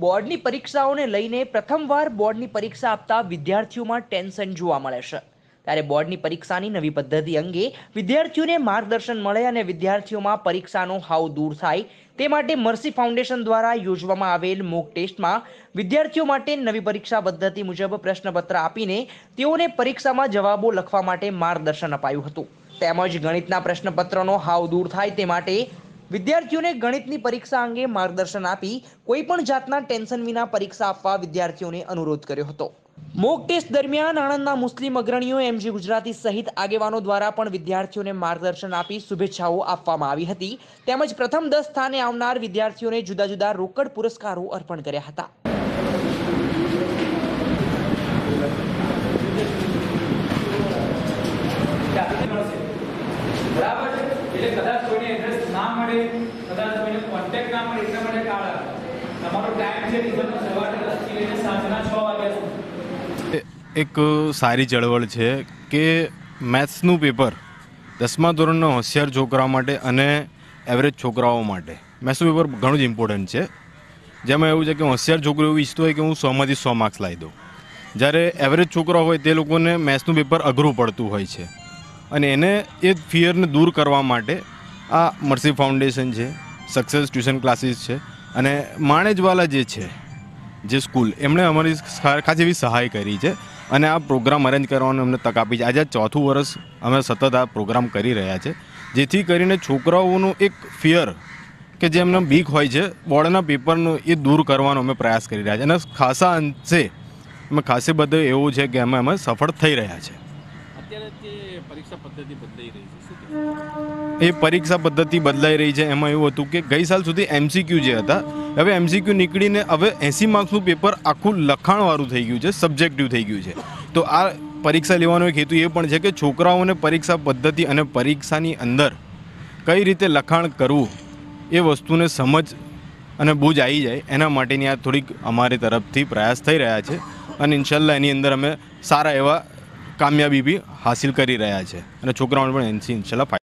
બોર્ડની પરીક્ષાઓને લઈને પ્રથમવાર બોર્ડની પરીક્ષા આપતા વિદ્યાર્થીઓમાં ટેન્શન જોવા મળે છે ત્યારે બોર્ડની પરીક્ષાની નવી પદ્ધતિ અંગે વિદ્યાર્થીઓને માર્ગદર્શન મળે અને વિદ્યાર્થીઓમાં પરીક્ષાનો હાવ દૂર થાય તે માટે મર્સી ફાઉન્ડેશન દ્વારા યોજવામાં આવેલ મોક ટેસ્ટમાં વિદ્યાર્થીઓ માટે નવી પરીક્ષા પદ્ધતિ મુજબ પ્રશ્નપત્ર આપીને તેઓને પરીક્ષામાં જવાબો લખવા માટે માર્ગદર્શન અપાયું હતું તેમજ ગણિતના પ્રશ્નપત્રનો હાવ દૂર થાય તે માટે વિદ્યાર્થીઓને ગણિતની પરીક્ષા અંગે માર્ગદર્શન આપી કોઈપણ જાતના ટેન્શન વિના પરીક્ષા આપવા વિદ્યાર્થીઓને અનુરોધ કર્યો હતો મોક ટેસ્ટ દરમિયાન આણંદના મુસ્લિમ અગ્રણીઓ એમજી ગુજરાતી સહિત આગેવાનો દ્વારા પણ વિદ્યાર્થીઓને માર્ગદર્શન આપી શુભેચ્છાઓ આપવામાં આવી હતી તેમજ પ્રથમ દસ સ્થાને આવનાર વિદ્યાર્થીઓને જુદા જુદા રોકડ પુરસ્કારો અર્પણ કર્યા હતા કદાચ કોઈને ઇન્ટરેસ્ટ ના મળે કદાચ તમને કોન્ટેક્ટ ના મળે એટલા માટે કાળા તમારો ટાઈમ છે દિવસનો સવારે દસથી લઈને સાંજના છ વાગ્યા સુધી એક સારી ચળવળ છે કે મેથ્સનું પેપર દસમા ધોરણના હોશિયાર છોકરાઓ માટે અને એવરેજ છોકરાઓ માટે મેથ્સનું પેપર ઘણું જ ઇમ્પોર્ટન્ટ છે જેમાં એવું છે કે હોશિયાર છોકરો એવું ઈચ્છતો હોય કે હું સોમાંથી સો માર્ક્સ લાવી દઉં જ્યારે એવરેજ છોકરો હોય તે લોકોને મેથ્સનું પેપર અઘરું પડતું હોય છે અને એને એ ફિયરને દૂર કરવા માટે આ મર્સી ફાઉન્ડેશન છે સક્સેસ ટ્યુશન ક્લાસીસ છે અને માણેજવાલા જે છે જે સ્કૂલ એમણે અમારી ખાસ એવી સહાય કરી છે અને આ પ્રોગ્રામ અરેન્જ કરવાનું અમને તક આપી છે આજે ચોથું વર્ષ અમે સતત આ પ્રોગ્રામ કરી રહ્યા છે જેથી કરીને છોકરાઓનું એક ફિયર કે જે એમને બીક હોય છે બોર્ડના પેપરનું એ દૂર કરવાનો અમે પ્રયાસ કરી રહ્યા છે અને ખાસા અંશે અમે ખાસે બધું એવું છે કે અમે અમે સફળ થઈ રહ્યા છે એ પરીક્ષા પદ્ધતિ બદલાઈ રહી છે એમાં એવું હતું કે ગઈ સાલ સુધી એમસીક્યુ જે હતા હવે એમસીક્યુ નીકળીને હવે એંસી માર્ક્સનું પેપર આખું લખાણવાળું થઈ ગયું છે સબ્જેક્ટિવ થઈ ગયું છે તો આ પરીક્ષા લેવાનો એક હેતુ એ પણ છે કે છોકરાઓને પરીક્ષા પદ્ધતિ અને પરીક્ષાની અંદર કઈ રીતે લખાણ કરવું એ વસ્તુને સમજ અને બૂજ આવી જાય એના માટેની આ થોડીક અમારી તરફથી પ્રયાસ થઈ રહ્યા છે અને ઇન્શાલ્લાહ એની અંદર અમે સારા એવા કામયાબી બી હાસિલ કરી રહ્યા છે અને છોકરાઓને પણ એનસી ઇન્શાલ્લાહ ફાયદો